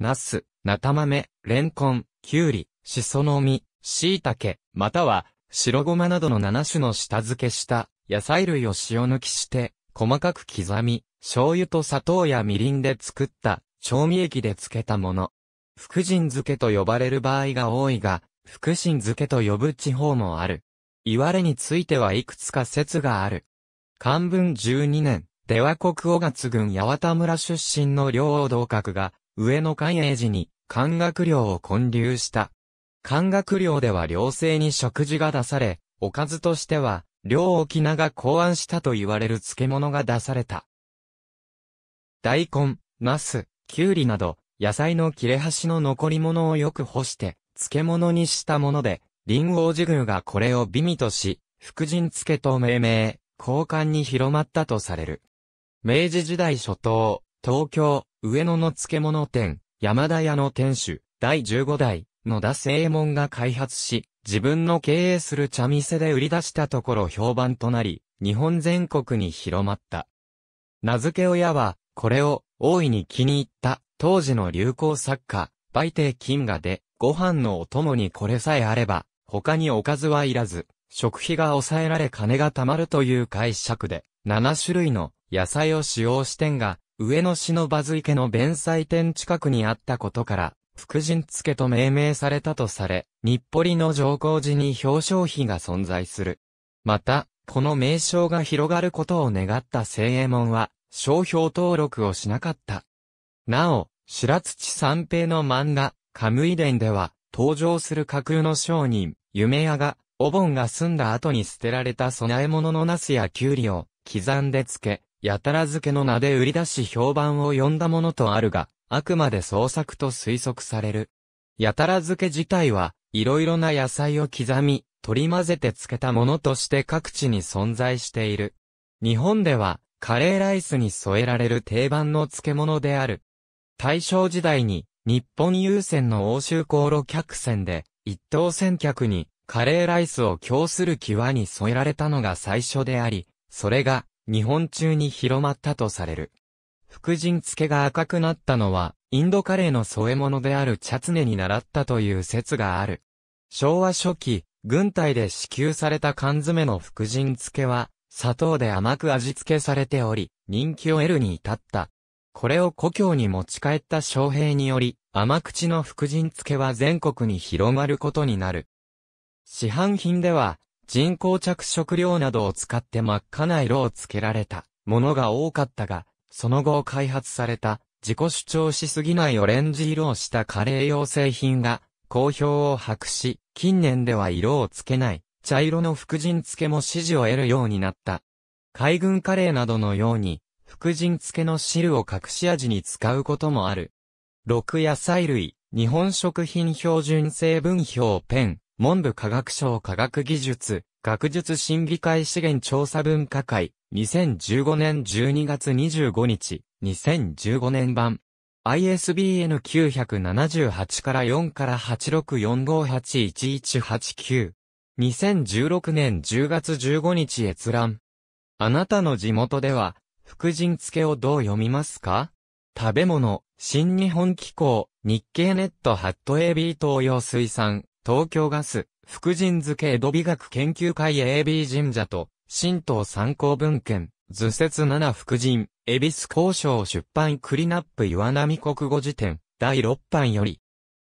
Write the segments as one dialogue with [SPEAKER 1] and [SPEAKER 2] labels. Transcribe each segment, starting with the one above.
[SPEAKER 1] ナス、ナタマメ、レンコン、キュウリ、シソの実、タケ、または白ごまなどの7種の下漬けした野菜類を塩抜きして、細かく刻み、醤油と砂糖やみりんで作った調味液で漬けたもの。福神漬けと呼ばれる場合が多いが、福神漬けと呼ぶ地方もある。言われについてはいくつか説がある。漢文12年、では国尾月軍八幡村出身の両王同閣が、上野寛永寺に漢学寮を建立した。漢学寮では寮生に食事が出され、おかずとしては、両沖縄が考案したと言われる漬物が出された。大根、ナス、きゅうりなど、野菜の切れ端の残り物をよく干して、漬物にしたもので、林王寺宮がこれを美味とし、福神漬けと命名、交換に広まったとされる。明治時代初頭、東京、上野の漬物店、山田屋の店主、第15代、野田正門が開発し、自分の経営する茶店で売り出したところ評判となり、日本全国に広まった。名付け親は、これを大いに気に入った当時の流行作家、売亭金河で、ご飯のお供にこれさえあれば、他におかずはいらず、食費が抑えられ金が貯まるという解釈で、7種類の野菜を使用してんが、上野市のバズ池の弁祭店近くにあったことから、福神付と命名されたとされ、日暮里の上皇寺に表彰碑が存在する。また、この名称が広がることを願った聖右衛門は、商標登録をしなかった。なお、白土三平の漫画、カムイ伝では、登場する架空の商人、夢屋が、お盆が済んだ後に捨てられた供え物のナスやキュウリを、刻んでつけ、やたら漬けの名で売り出し評判を呼んだものとあるが、あくまで創作と推測される。やたら漬け自体は、いろいろな野菜を刻み、取り混ぜて漬けたものとして各地に存在している。日本では、カレーライスに添えられる定番の漬物である。大正時代に、日本郵船の欧州航路客船で、一等船客に、カレーライスを供する際に添えられたのが最初であり、それが、日本中に広まったとされる。福神漬けが赤くなったのは、インドカレーの添え物であるチャツネに習ったという説がある。昭和初期、軍隊で支給された缶詰の福神漬けは、砂糖で甘く味付けされており、人気を得るに至った。これを故郷に持ち帰った将兵により、甘口の福神漬けは全国に広まることになる。市販品では、人工着色料などを使って真っ赤な色をつけられたものが多かったが、その後開発された自己主張しすぎないオレンジ色をしたカレー用製品が好評を博し、近年では色をつけない茶色の福神漬けも支持を得るようになった。海軍カレーなどのように、福神漬けの汁を隠し味に使うこともある。6野菜類、日本食品標準成分表ペン、文部科学省科学技術、学術審議会資源調査文化会、2015年12月25日、2015年版。ISBN 978から4から864581189。2016年10月15日閲覧。あなたの地元では、福神漬けをどう読みますか食べ物、新日本機構、日経ネットハットエビー東洋水産。東京ガス、福神漬江戸美学研究会 AB 神社と、神道参考文献、図説7福神、恵比寿交渉出版クリナップ岩波国語辞典、第6版より、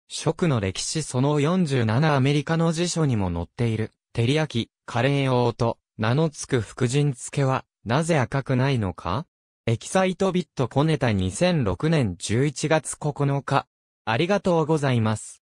[SPEAKER 1] 食の歴史その47アメリカの辞書にも載っている、照り焼き、カレー用と、名の付く福神漬けは、なぜ赤くないのかエキサイトビットコネタ2006年11月9日。ありがとうございます。